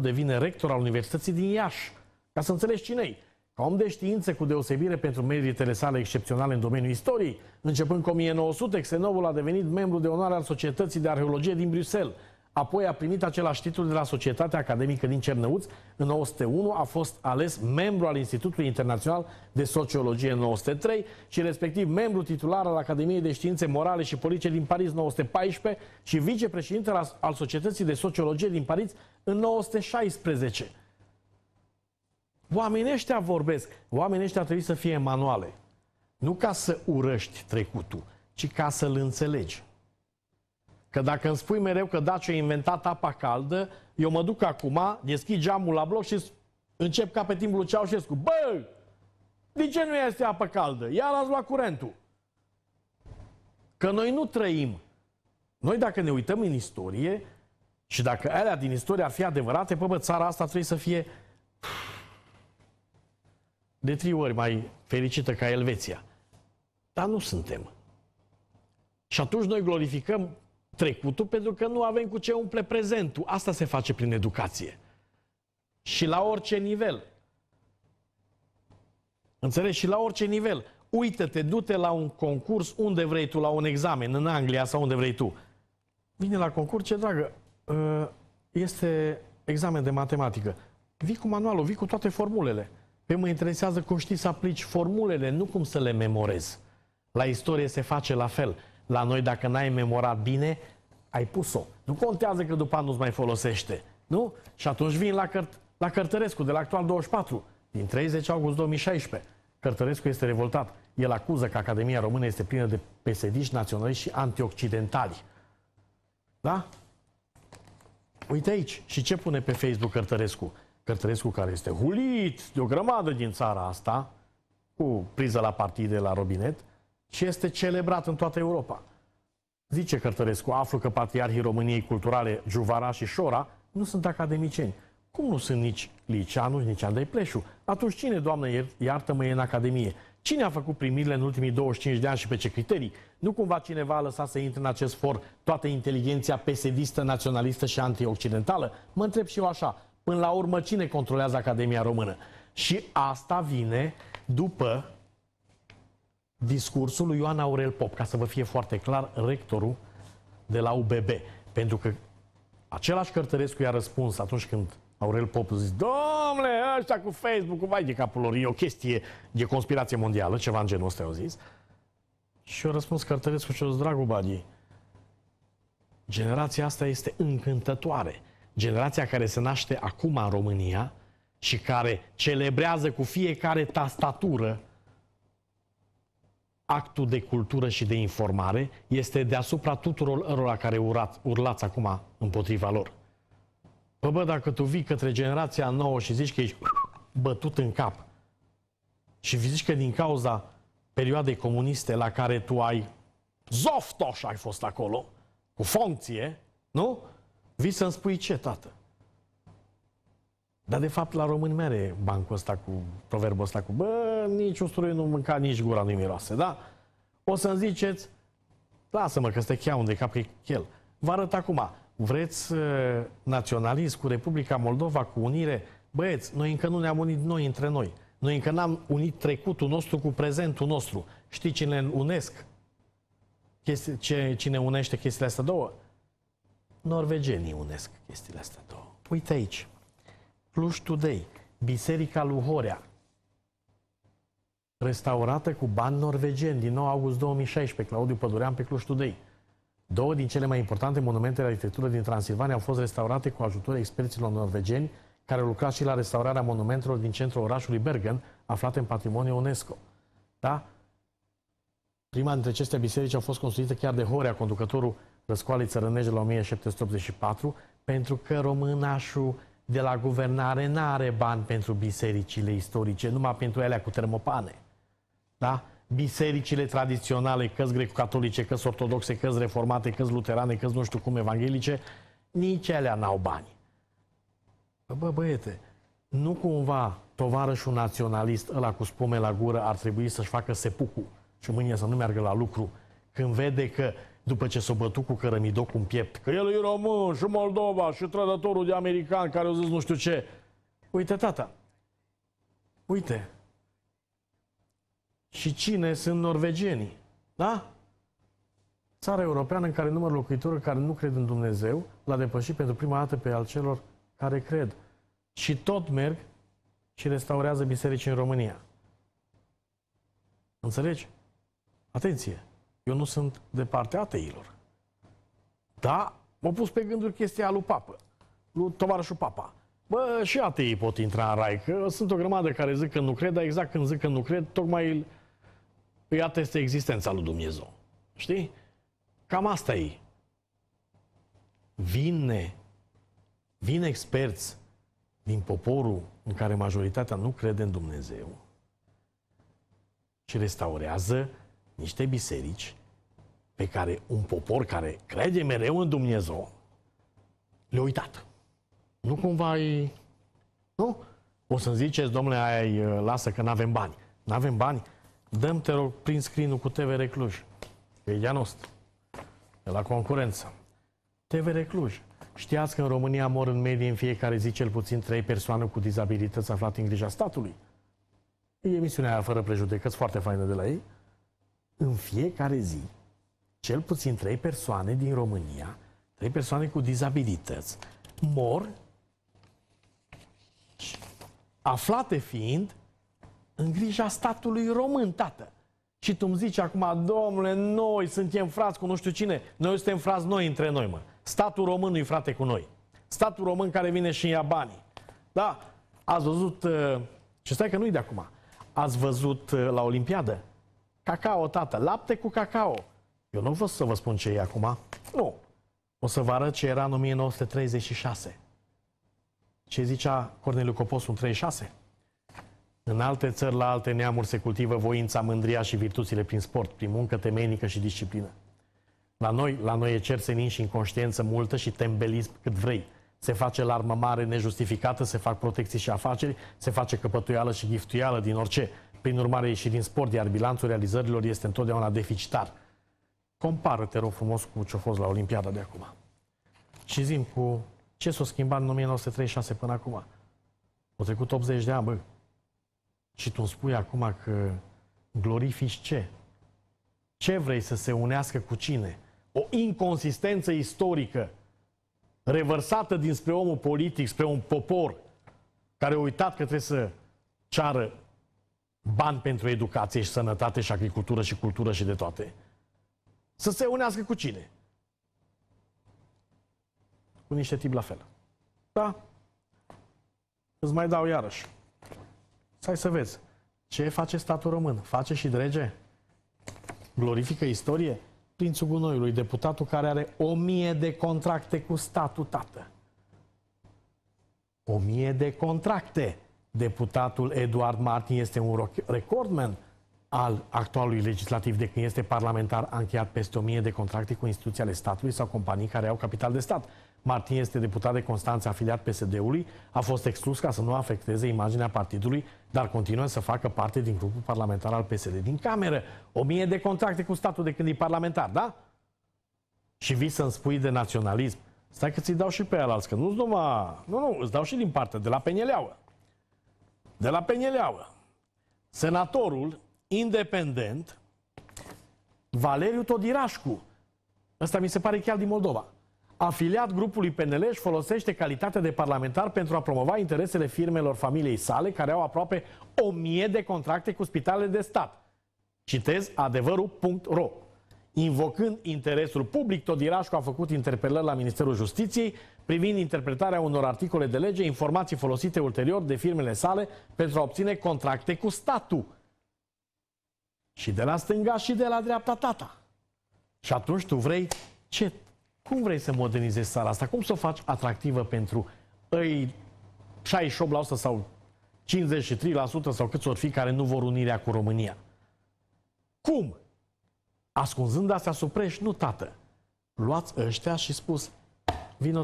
devine rector al Universității din Iași. Ca să înțelegi cine -i. Ca om de știință cu deosebire pentru meritele sale excepționale în domeniul istoriei, începând cu 1900, Xenovul a devenit membru de onoare al Societății de Arheologie din Bruxelles. Apoi a primit același titlu de la Societatea Academică din Cernăuț. În 1901 a fost ales membru al Institutului Internațional de Sociologie în 1903 și respectiv membru titular al Academiei de Științe Morale și Politice din Paris în 1914 și vicepreședinte al Societății de Sociologie din Paris în 1916. Oamenii ăștia vorbesc. Oamenii ăștia trebuie să fie manuale. Nu ca să urăști trecutul, ci ca să-l înțelegi. Că dacă îmi spui mereu că Dacia a inventat apa caldă, eu mă duc acum, deschid geamul la bloc și încep ca pe timpul lui Ceaușescu. Bă, de ce nu este apă caldă? Ia l-ați luat curentul. Că noi nu trăim. Noi dacă ne uităm în istorie și dacă alea din istorie ar fi adevărate, pă, bă, țara asta trebuie să fie de trei ori mai fericită ca Elveția. Dar nu suntem. Și atunci noi glorificăm trecutul pentru că nu avem cu ce umple prezentul. Asta se face prin educație. Și la orice nivel. Înțelegi? Și la orice nivel. Uită-te, du-te la un concurs unde vrei tu, la un examen, în Anglia sau unde vrei tu. Vine la concurs, ce dragă, ă, este examen de matematică. Vii cu manualul, vii cu toate formulele. Pe mă interesează cum știi să aplici formulele, nu cum să le memorezi. La istorie se face la fel. La noi, dacă n-ai memorat bine, ai pus-o. Nu contează că după nu-ți mai folosește. Nu? Și atunci vin la, cărt- la Cărtărescu, de la actual 24, din 30 august 2016. Cărtărescu este revoltat. El acuză că Academia Română este plină de pesediști naționaliști și antioccidentali. Da? Uite aici. Și ce pune pe Facebook Cărtărescu? Cărtărescu, care este hulit de o grămadă din țara asta, cu priză la partide, la robinet, și este celebrat în toată Europa. Zice Cărtărescu, aflu că patriarhii României culturale, Juvara și Șora, nu sunt academicieni. Cum nu sunt nici Liceanu, nici Andrei Pleșu? Atunci cine, doamnă, iartă-mă, e în Academie? Cine a făcut primirile în ultimii 25 de ani și pe ce criterii? Nu cumva cineva a lăsat să intre în acest for toată inteligenția pesedistă, naționalistă și antioccidentală? Mă întreb și eu așa, Până la urmă, cine controlează Academia Română? Și asta vine după discursul lui Ioan Aurel Pop, ca să vă fie foarte clar, rectorul de la UBB. Pentru că același Cărtărescu i-a răspuns atunci când Aurel Pop zice, domnule, ăștia cu Facebook, vai de capul lor, e o chestie de conspirație mondială, ceva în genul ăsta au zis. Și eu răspuns Cărtărescu și eu dragul Bagi, generația asta este încântătoare generația care se naște acum în România și care celebrează cu fiecare tastatură actul de cultură și de informare, este deasupra tuturor ărora care urat, urlați acum împotriva lor. Bă, păi bă, dacă tu vii către generația nouă și zici că ești bătut în cap și zici că din cauza perioadei comuniste la care tu ai zoftoș ai fost acolo, cu funcție, nu? Vii să-mi spui ce, tată? Dar de fapt la români mere bancul ăsta cu proverbul ăsta cu bă, nici usturoi nu mânca, nici gura nu-i miroase, da? O să-mi ziceți, lasă-mă că stai chiar unde cap că chel. Vă arăt acum, vreți uh, naționalism cu Republica Moldova, cu unire? Băieți, noi încă nu ne-am unit noi între noi. Noi încă n-am unit trecutul nostru cu prezentul nostru. Știi cine unesc? ce, cine unește chestiile astea două? norvegenii unesc chestiile astea două. Uite aici, Cluj Today, Biserica lui Horea, restaurată cu bani norvegeni din 9 august 2016, Claudiu Pădurean pe Cluj Today. Două din cele mai importante monumente de arhitectură din Transilvania au fost restaurate cu ajutorul experților norvegeni care lucra și la restaurarea monumentelor din centrul orașului Bergen, aflate în patrimoniu UNESCO. Da? Prima dintre aceste biserici a fost construită chiar de Horea, conducătorul Răscoalei Țărănești de la 1784, pentru că românașul de la guvernare nu are bani pentru bisericile istorice, numai pentru ele cu termopane. Da? Bisericile tradiționale, căs greco-catolice, căs ortodoxe, căs reformate, căs luterane, căs nu știu cum evanghelice, nici alea n-au bani. Bă, băiete, nu cumva tovarășul naționalist ăla cu spume la gură ar trebui să-și facă sepucu și mâine să nu meargă la lucru când vede că după ce s-o bătut cu Cărămidoc în piept, că el e român și Moldova și trădătorul de american care au zis nu știu ce. Uite, tata, uite, și cine sunt norvegienii, da? Țara europeană în care numărul locuitorilor care nu cred în Dumnezeu l-a depășit pentru prima dată pe al celor care cred. Și tot merg și restaurează biserici în România. Înțelegi? Atenție! Eu nu sunt de partea ateilor. Da, m au pus pe gânduri chestia lui Papă, lui tovarășul Papa. Bă, și ateii pot intra în rai, că sunt o grămadă care zic că nu cred, dar exact când zic că nu cred, tocmai îl, îi este existența lui Dumnezeu. Știi? Cam asta e. Vine, vin experți din poporul în care majoritatea nu crede în Dumnezeu și restaurează niște biserici pe care un popor care crede mereu în Dumnezeu le-a uitat. Nu cumva ai... Nu? O să-mi ziceți, domnule, aia lasă că n-avem bani. N-avem bani? Dăm, te rog, prin screen cu TV Recluj. Că e de nostru. la concurență. TV Recluj. Știați că în România mor în medie în fiecare zi cel puțin trei persoane cu dizabilități aflate în grija statului. E emisiunea aia fără prejudecăți, foarte faină de la ei. În fiecare zi, cel puțin trei persoane din România, trei persoane cu dizabilități, mor aflate fiind în grija statului român, tată. Și tu îmi zici acum, domnule, noi suntem frați cu nu știu cine. Noi suntem frați noi între noi, mă. Statul român nu frate cu noi. Statul român care vine și ia banii. Da, ați văzut, uh, și stai că nu-i de acum, ați văzut uh, la Olimpiadă, cacao, tată, lapte cu cacao. Eu nu vă să vă spun ce e acum. Nu. O să vă arăt ce era în 1936. Ce zicea Corneliu Coposul în 36? În alte țări, la alte neamuri, se cultivă voința, mândria și virtuțile prin sport, prin muncă temenică și disciplină. La noi, la noi e cer senin și inconștiență multă și tembelism cât vrei. Se face larmă mare nejustificată, se fac protecții și afaceri, se face căpătuială și giftuială din orice. Prin urmare, și din sport, iar bilanțul realizărilor este întotdeauna deficitar. Compară, te rog frumos, cu ce a fost la Olimpiada de acum. Și zim cu ce s-a schimbat în 1936 până acum. Au trecut 80 de ani, bă. Și tu spui acum că glorifici ce? Ce vrei să se unească cu cine? O inconsistență istorică revărsată dinspre omul politic, spre un popor care a uitat că trebuie să ceară bani pentru educație și sănătate și agricultură și cultură și de toate. Să se unească cu cine? Cu niște tip la fel. Da? Îți mai dau iarăși. Să să vezi. Ce face statul român? Face și drege? Glorifică istorie? Prințul Gunoiului, deputatul care are o mie de contracte cu statul, tată. O mie de contracte. Deputatul Eduard Martin este un recordman al actualului legislativ de când este parlamentar a încheiat peste 1000 de contracte cu instituții ale statului sau companii care au capital de stat. Martin este deputat de Constanța, afiliat PSD-ului, a fost exclus ca să nu afecteze imaginea partidului, dar continuă să facă parte din grupul parlamentar al PSD din cameră. O mie de contracte cu statul de când e parlamentar, da? Și vii să-mi spui de naționalism. Stai că ți-i dau și pe alalți, că nu-ți numai... Nu, nu, îți dau și din partea, de la Peneleauă. De la Peneleauă. Senatorul independent, Valeriu Todirașcu, ăsta mi se pare chiar din Moldova, afiliat grupului PNL își folosește calitatea de parlamentar pentru a promova interesele firmelor familiei sale, care au aproape o mie de contracte cu spitalele de stat. Citez adevărul.ro Invocând interesul public, Todirașcu a făcut interpelări la Ministerul Justiției privind interpretarea unor articole de lege, informații folosite ulterior de firmele sale pentru a obține contracte cu statul. Și de la stânga și de la dreapta tata. Și atunci tu vrei ce? Cum vrei să modernizezi sala? asta? Cum să o faci atractivă pentru ei 68% sau 53% sau câți ori fi care nu vor unirea cu România? Cum? Ascunzând astea suprești, nu tată. Luați ăștia și spus,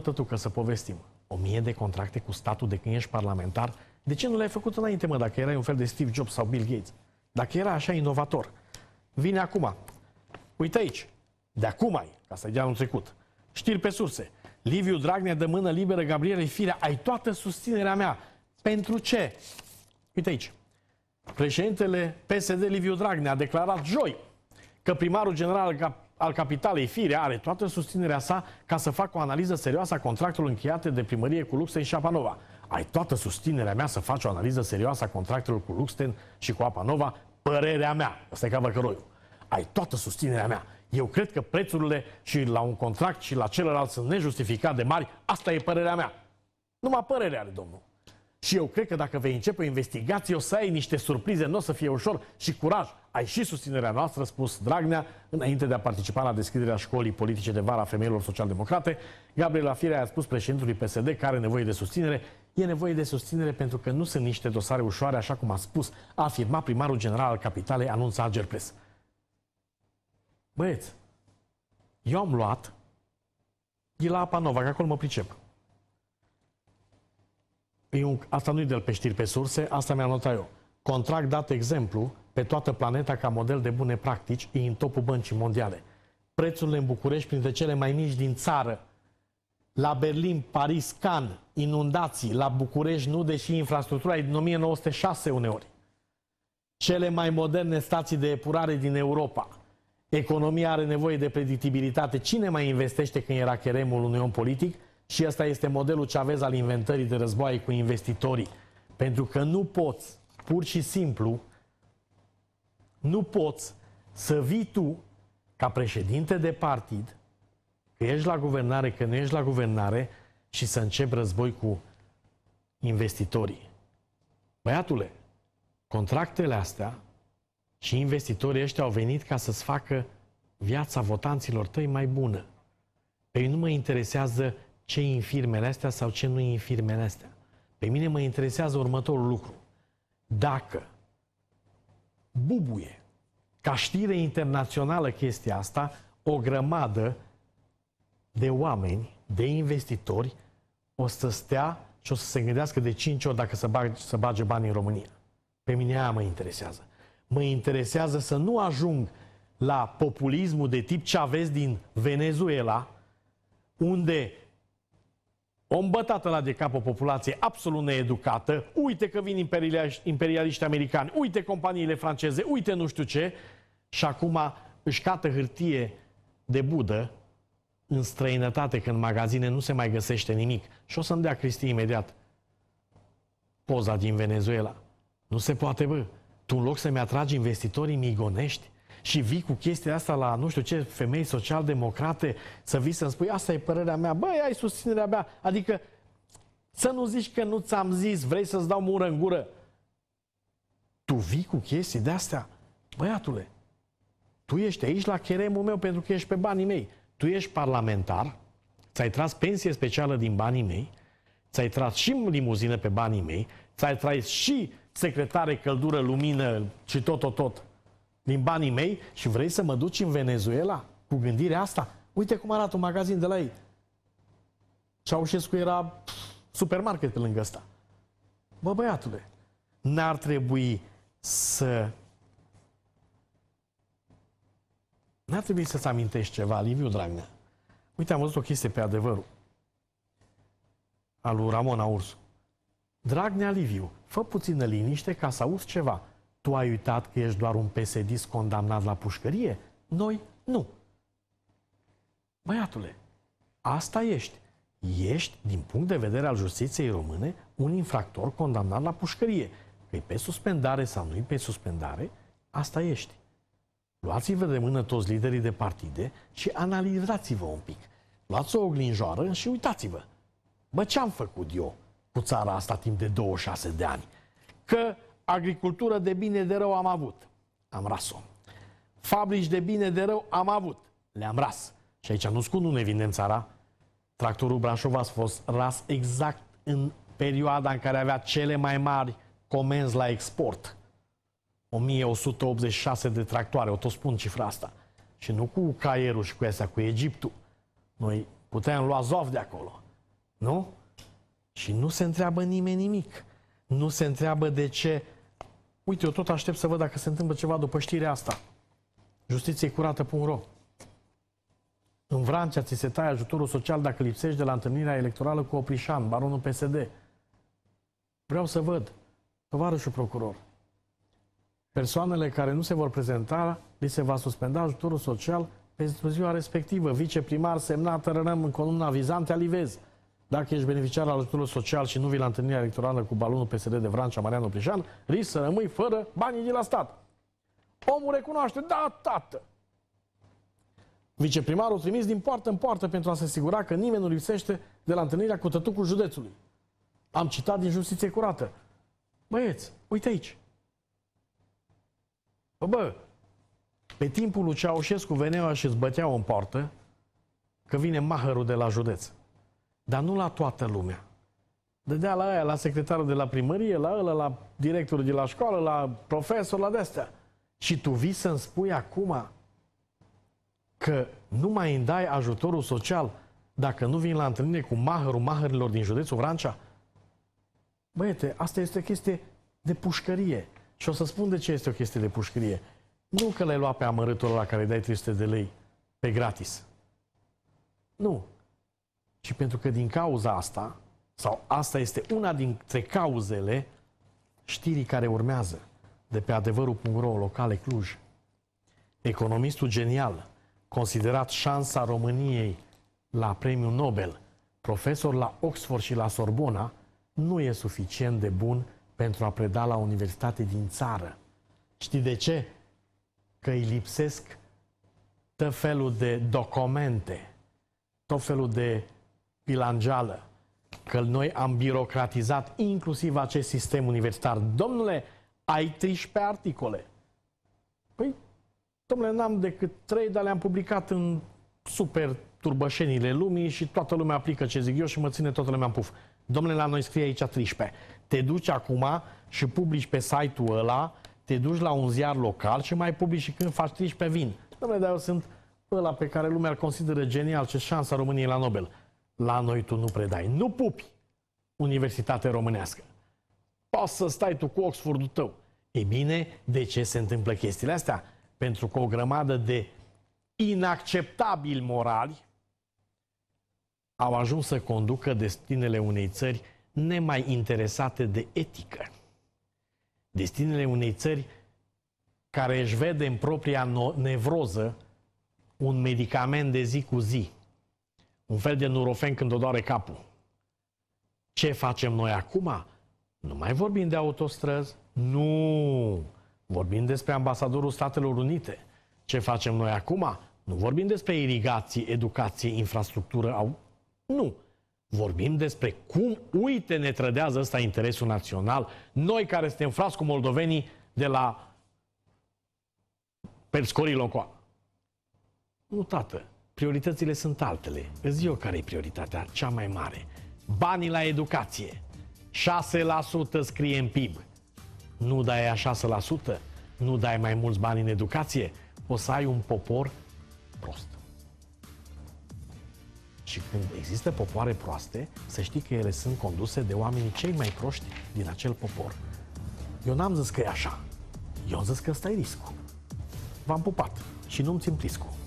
tătu că să povestim. O mie de contracte cu statul de când ești parlamentar, de ce nu le-ai făcut înainte, mă, dacă erai un fel de Steve Jobs sau Bill Gates? Dacă era așa inovator, vine acum. Uite aici, de acum ai, ca să de anul trecut. Știri pe surse. Liviu Dragnea de mână liberă Gabrielei Firea, ai toată susținerea mea. Pentru ce? Uite aici. Președintele PSD Liviu Dragnea a declarat joi că primarul general al capitalei Firea are toată susținerea sa ca să facă o analiză serioasă a contractului încheiate de primărie cu și Șapanova ai toată susținerea mea să faci o analiză serioasă a contractelor cu Luxten și cu Apanova, părerea mea. Asta e ca Văcăroiu. Ai toată susținerea mea. Eu cred că prețurile și la un contract și la celălalt sunt nejustificat de mari. Asta e părerea mea. Numai părerea are domnul. Și eu cred că dacă vei începe o investigație, o să ai niște surprize, nu o să fie ușor și curaj. Ai și susținerea noastră, spus Dragnea, înainte de a participa la deschiderea școlii politice de vara a femeilor social Gabriela Firea a spus președintului PSD că are nevoie de susținere E nevoie de susținere pentru că nu sunt niște dosare ușoare, așa cum a spus, a afirmat primarul general al capitalei, anunța Agerpres. Băieți, eu am luat de la Apanova, că acolo mă pricep. Eu, asta nu-i de pe știri pe surse, asta mi a notat eu. Contract dat exemplu pe toată planeta ca model de bune practici, e în topul băncii mondiale. Prețurile în București printre cele mai mici din țară, la Berlin, Paris, Cannes, inundații, la București nu, deși infrastructura e din 1906 uneori. Cele mai moderne stații de epurare din Europa. Economia are nevoie de predictibilitate. Cine mai investește când era cheremul unui om politic? Și ăsta este modelul ce aveți al inventării de războaie cu investitorii. Pentru că nu poți, pur și simplu, nu poți să vii tu, ca președinte de partid, că ești la guvernare, că nu ești la guvernare și să încep război cu investitorii. Băiatule, contractele astea și investitorii ăștia au venit ca să-ți facă viața votanților tăi mai bună. Pe mine nu mă interesează ce e în firmele astea sau ce nu e în firmele astea. Pe mine mă interesează următorul lucru. Dacă bubuie ca știre internațională chestia asta, o grămadă de oameni, de investitori, o să stea și o să se gândească de 5 ori dacă să, bage, să bage bani în România. Pe mine aia mă interesează. Mă interesează să nu ajung la populismul de tip ce aveți din Venezuela, unde o îmbătată la de cap o populație absolut needucată, uite că vin imperialiști americani, uite companiile franceze, uite nu știu ce, și acum își cată hârtie de budă în străinătate, când în magazine nu se mai găsește nimic. Și o să-mi dea Cristi imediat poza din Venezuela. Nu se poate, bă. Tu în loc să-mi atragi investitorii migonești și vii cu chestia asta la nu știu ce femei social-democrate să vii să-mi spui asta e părerea mea, băi, ai susținerea mea. Adică să nu zici că nu ți-am zis, vrei să-ți dau mură în gură. Tu vii cu chestii de-astea? Băiatule, tu ești aici la cheremul meu pentru că ești pe banii mei tu ești parlamentar, ți-ai tras pensie specială din banii mei, ți-ai tras și limuzină pe banii mei, ți-ai tras și secretare, căldură, lumină și tot, tot, tot din banii mei și vrei să mă duci în Venezuela cu gândirea asta? Uite cum arată un magazin de la ei. Ceaușescu era supermarket pe lângă ăsta. Bă, băiatule, n-ar trebui să n a trebuit să-ți amintești ceva, Liviu Dragnea. Uite, am văzut o chestie pe adevărul al lui Ramon Ursu. Dragnea Liviu, fă puțină liniște ca să auzi ceva. Tu ai uitat că ești doar un psd condamnat la pușcărie? Noi nu. Băiatule, asta ești. Ești, din punct de vedere al justiției române, un infractor condamnat la pușcărie. Că-i pe suspendare sau nu-i pe suspendare, asta ești. Luați-vă de mână toți liderii de partide și analizați-vă un pic. Luați o oglinjoară și uitați-vă. Bă, ce-am făcut eu cu țara asta timp de 26 de ani? Că agricultură de bine de rău am avut. Am ras-o. Fabrici de bine de rău am avut. Le-am ras. Și aici nu scund un evident țara. Tractorul Brașov a fost ras exact în perioada în care avea cele mai mari comenzi la export. 1186 de tractoare, o tot spun cifra asta. Și nu cu caierul și cu astea, cu Egiptul. Noi puteam lua zov de acolo. Nu? Și nu se întreabă nimeni nimic. Nu se întreabă de ce. Uite, eu tot aștept să văd dacă se întâmplă ceva după știrea asta. Justiție curată.ro În Vrancea ți se taie ajutorul social dacă lipsești de la întâlnirea electorală cu Oprișan, baronul PSD. Vreau să văd, tovarășul procuror, Persoanele care nu se vor prezenta, li se va suspenda ajutorul social pentru ziua respectivă. Viceprimar semnat rănăm în columna vizante, alivez. Dacă ești beneficiar al ajutorului social și nu vii la întâlnirea electorală cu balonul PSD de Vrancea Mariano Prișan, risc să rămâi fără banii de la stat. Omul recunoaște, da, tată! Viceprimarul trimis din poartă în poartă pentru a se asigura că nimeni nu lipsește de la întâlnirea cu tătucul județului. Am citat din justiție curată. Băieți, uite aici, Bă, pe timpul lui Ceaușescu veneau și îți băteau în poartă că vine maharul de la județ. Dar nu la toată lumea. Dădea la aia, la secretarul de la primărie, la ăla, la directorul de la școală, la profesor, la de-astea. Și tu vii să-mi spui acum că nu mai îmi dai ajutorul social dacă nu vin la întâlnire cu maharul, maharilor din județul Vrancea? Băiete, asta este o chestie de pușcărie. Și o să spun de ce este o chestie de pușcărie. Nu că le-ai luat pe amărâtul la care îi dai 300 de lei pe gratis. Nu. Și pentru că din cauza asta, sau asta este una dintre cauzele știrii care urmează de pe adevărul.ro locale Cluj. Economistul genial, considerat șansa României la premiul Nobel, profesor la Oxford și la Sorbona, nu e suficient de bun pentru a preda la universitate din țară. Știi de ce? Că îi lipsesc tot felul de documente, tot felul de pilangeală, că noi am birocratizat inclusiv acest sistem universitar. Domnule, ai 13 articole. Păi, domnule, n-am decât 3, dar le-am publicat în super turbășenile lumii și toată lumea aplică ce zic eu și mă ține toată lumea în puf. Domnule, la noi scrie aici 13. Te duci acum și publici pe site-ul ăla, te duci la un ziar local și mai publici și când faci 13 vin. Dom'le, dar eu sunt ăla pe care lumea îl consideră genial, ce șansa României la Nobel. La noi tu nu predai, nu pupi Universitatea Românească. Poți să stai tu cu Oxfordul tău. E bine, de ce se întâmplă chestiile astea? Pentru că o grămadă de inacceptabil morali au ajuns să conducă destinele unei țări nemai interesate de etică. Destinele unei țări care își vede în propria nevroză un medicament de zi cu zi, un fel de nurofen când o doare capul. Ce facem noi acum? Nu mai vorbim de autostrăzi, nu! Vorbim despre ambasadorul Statelor Unite. Ce facem noi acum? Nu vorbim despre irigație, educație, infrastructură, au... nu! Vorbim despre cum, uite, ne trădează ăsta interesul național. Noi care suntem frați cu moldovenii de la perscorii locoa. Nu, tată, prioritățile sunt altele. Îți eu care e prioritatea cea mai mare. Banii la educație. 6% scrie în PIB. Nu dai a 6%, nu dai mai mulți bani în educație, o să ai un popor prost. Și când există popoare proaste, să știi că ele sunt conduse de oamenii cei mai proști din acel popor. Eu n-am zis că e așa. Eu am zis că ăsta e riscul. V-am pupat și nu-mi țin pliscul.